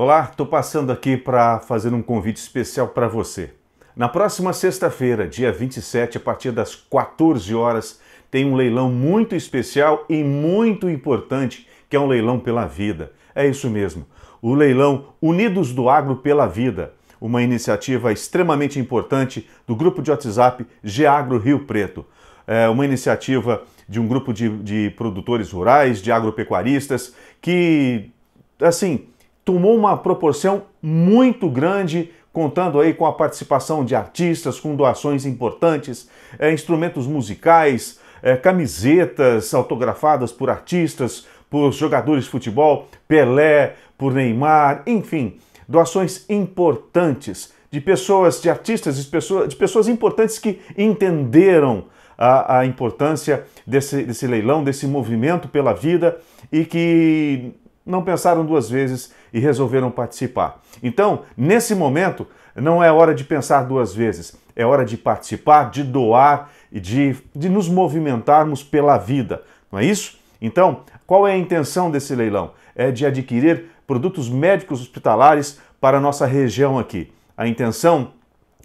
Olá, estou passando aqui para fazer um convite especial para você. Na próxima sexta-feira, dia 27, a partir das 14 horas, tem um leilão muito especial e muito importante, que é um leilão pela vida. É isso mesmo, o leilão Unidos do Agro pela Vida, uma iniciativa extremamente importante do grupo de WhatsApp Geagro Rio Preto. É uma iniciativa de um grupo de, de produtores rurais, de agropecuaristas, que, assim, tomou uma proporção muito grande, contando aí com a participação de artistas, com doações importantes, é, instrumentos musicais, é, camisetas autografadas por artistas, por jogadores de futebol, Pelé, por Neymar, enfim, doações importantes de pessoas, de artistas, de pessoas, de pessoas importantes que entenderam a, a, importância desse, desse leilão, desse movimento pela vida e que não pensaram duas vezes e resolveram participar. Então, nesse momento, não é hora de pensar duas vezes, é hora de participar, de doar e de, de nos movimentarmos pela vida, não é isso? Então, qual é a intenção desse leilão? É de adquirir produtos médicos hospitalares para a nossa região aqui. A intenção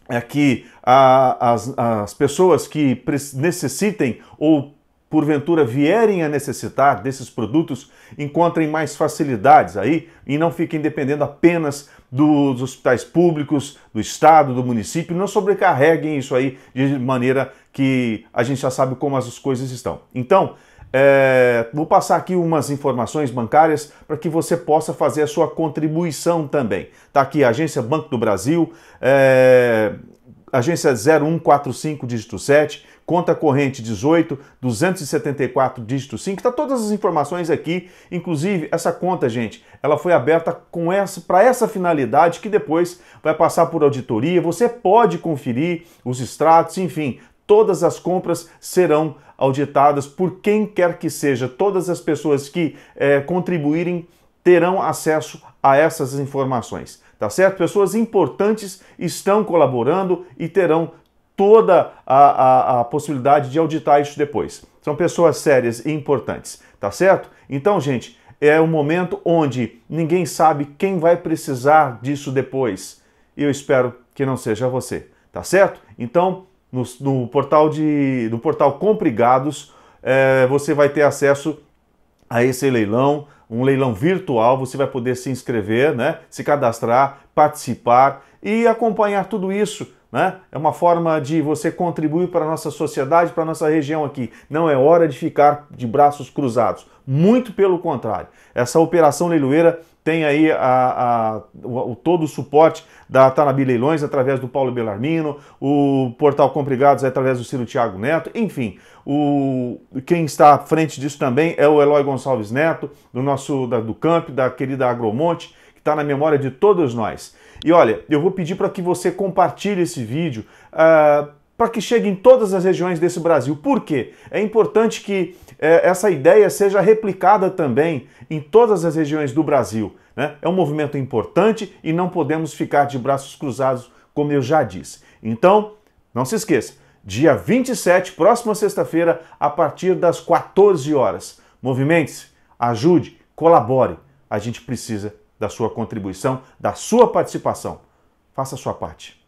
é que a, as, as pessoas que necessitem ou porventura vierem a necessitar desses produtos, encontrem mais facilidades aí e não fiquem dependendo apenas dos hospitais públicos, do estado, do município, não sobrecarreguem isso aí de maneira que a gente já sabe como as coisas estão. Então, é, vou passar aqui umas informações bancárias para que você possa fazer a sua contribuição também. está aqui a Agência Banco do Brasil, é, Agência 0145, dígito 7, conta corrente 18 274 dígito 5. Tá todas as informações aqui, inclusive essa conta, gente, ela foi aberta com essa para essa finalidade que depois vai passar por auditoria. Você pode conferir os extratos, enfim, todas as compras serão auditadas por quem quer que seja. Todas as pessoas que é, contribuírem terão acesso a essas informações, tá certo? Pessoas importantes estão colaborando e terão toda a, a, a possibilidade de auditar isso depois. São pessoas sérias e importantes, tá certo? Então, gente, é um momento onde ninguém sabe quem vai precisar disso depois. E eu espero que não seja você, tá certo? Então, no, no portal de, no portal Comprigados, é, você vai ter acesso a esse leilão, um leilão virtual. Você vai poder se inscrever, né? Se cadastrar, participar e acompanhar tudo isso né? É uma forma de você contribuir para a nossa sociedade, para a nossa região aqui. Não é hora de ficar de braços cruzados. Muito pelo contrário. Essa operação leiloeira tem aí a, a, o, todo o suporte da Tanabi Leilões através do Paulo Belarmino, o portal Comprigados é através do Ciro Thiago Neto, enfim, o, quem está à frente disso também é o Eloy Gonçalves Neto, do nosso da, do Camp, da querida Agromonte, está na memória de todos nós. E olha, eu vou pedir para que você compartilhe esse vídeo. Uh, ah, para que chegue em todas as regiões desse Brasil. Por quê? É importante que eh, essa ideia seja replicada também em todas as regiões do Brasil. Né? É um movimento importante e não podemos ficar de braços cruzados, como eu já disse. Então, não se esqueça, dia 27, próxima sexta-feira, a partir das 14 horas. Movimente-se, ajude, colabore. A gente precisa da sua contribuição, da sua participação. Faça a sua parte.